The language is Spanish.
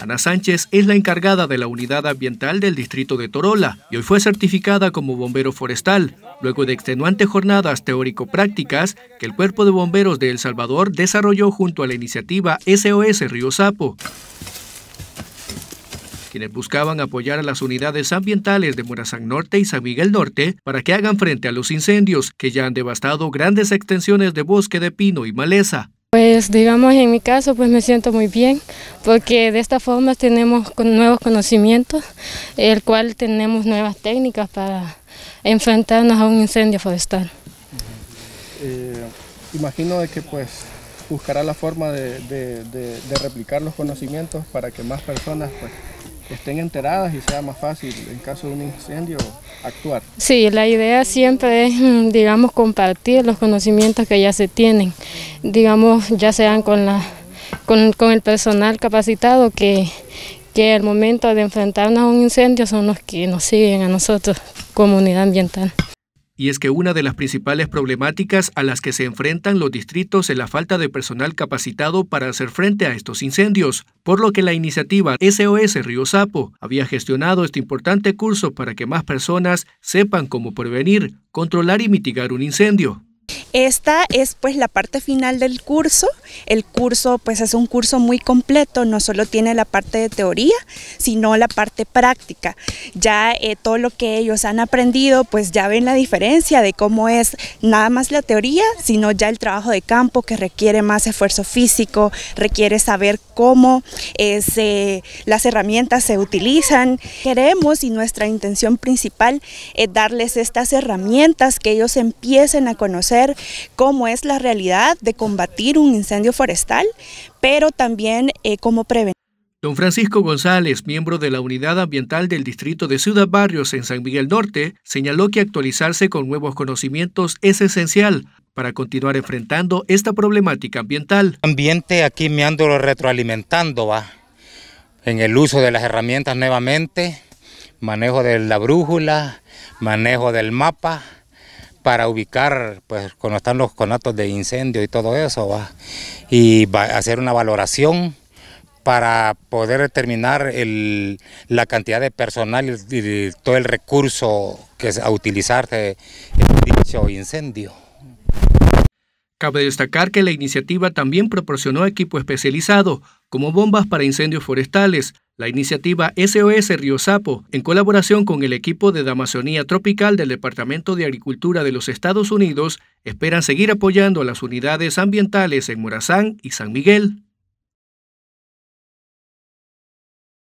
Ana Sánchez es la encargada de la unidad ambiental del distrito de Torola y hoy fue certificada como bombero forestal, luego de extenuantes jornadas teórico-prácticas que el Cuerpo de Bomberos de El Salvador desarrolló junto a la iniciativa SOS Río Sapo quienes buscaban apoyar a las unidades ambientales de Murazán Norte y San Miguel Norte para que hagan frente a los incendios que ya han devastado grandes extensiones de bosque de pino y maleza. Pues digamos en mi caso pues me siento muy bien porque de esta forma tenemos nuevos conocimientos, el cual tenemos nuevas técnicas para enfrentarnos a un incendio forestal. Eh, imagino de que pues buscará la forma de, de replicar los conocimientos para que más personas pues, estén enteradas y sea más fácil en caso de un incendio actuar. Sí, la idea siempre es, mm, digamos, compartir los conocimientos que ya se tienen, digamos, ya sean con, la, con, el personal capacitado que, que al momento de enfrentarnos a un incendio son los que nos siguen a nosotros, comunidad ambiental y es que una de las principales problemáticas a las que se enfrentan los distritos es la falta de personal capacitado para hacer frente a estos incendios, por lo que la iniciativa SOS Río Sapo había gestionado este importante curso para que más personas sepan cómo prevenir, controlar y mitigar un incendio. Esta es pues la parte final del curso. El curso pues es un curso muy completo, no solo tiene la parte de teoría, sino la parte práctica. Ya eh, todo lo que ellos han aprendido pues ya ven la diferencia de cómo es nada más la teoría, sino ya el trabajo de campo que requiere más esfuerzo físico, requiere saber cómo eh, las herramientas se utilizan. Queremos y nuestra intención principal es darles estas herramientas que ellos empiecen a conocer cómo es la realidad de combatir un incendio forestal, pero también eh, cómo prevenir. Don Francisco González, miembro de la Unidad Ambiental del Distrito de Ciudad Barrios en San Miguel Norte, señaló que actualizarse con nuevos conocimientos es esencial para continuar enfrentando esta problemática ambiental. ambiente aquí me ando retroalimentando, va, en el uso de las herramientas nuevamente, manejo de la brújula, manejo del mapa, para ubicar pues cuando están los conatos de incendio y todo eso y va hacer una valoración para poder determinar la cantidad de personal y, todo el recurso que se, a utilizarse en dicho incendio. Cabe destacar que la iniciativa también proporcionó equipo especializado, como bombas para incendios forestales, la iniciativa SOS Río Sapo, en colaboración con el equipo de Damasonía Tropical del Departamento de Agricultura de los Estados Unidos, esperan seguir apoyando a las unidades ambientales en Morazán y San Miguel.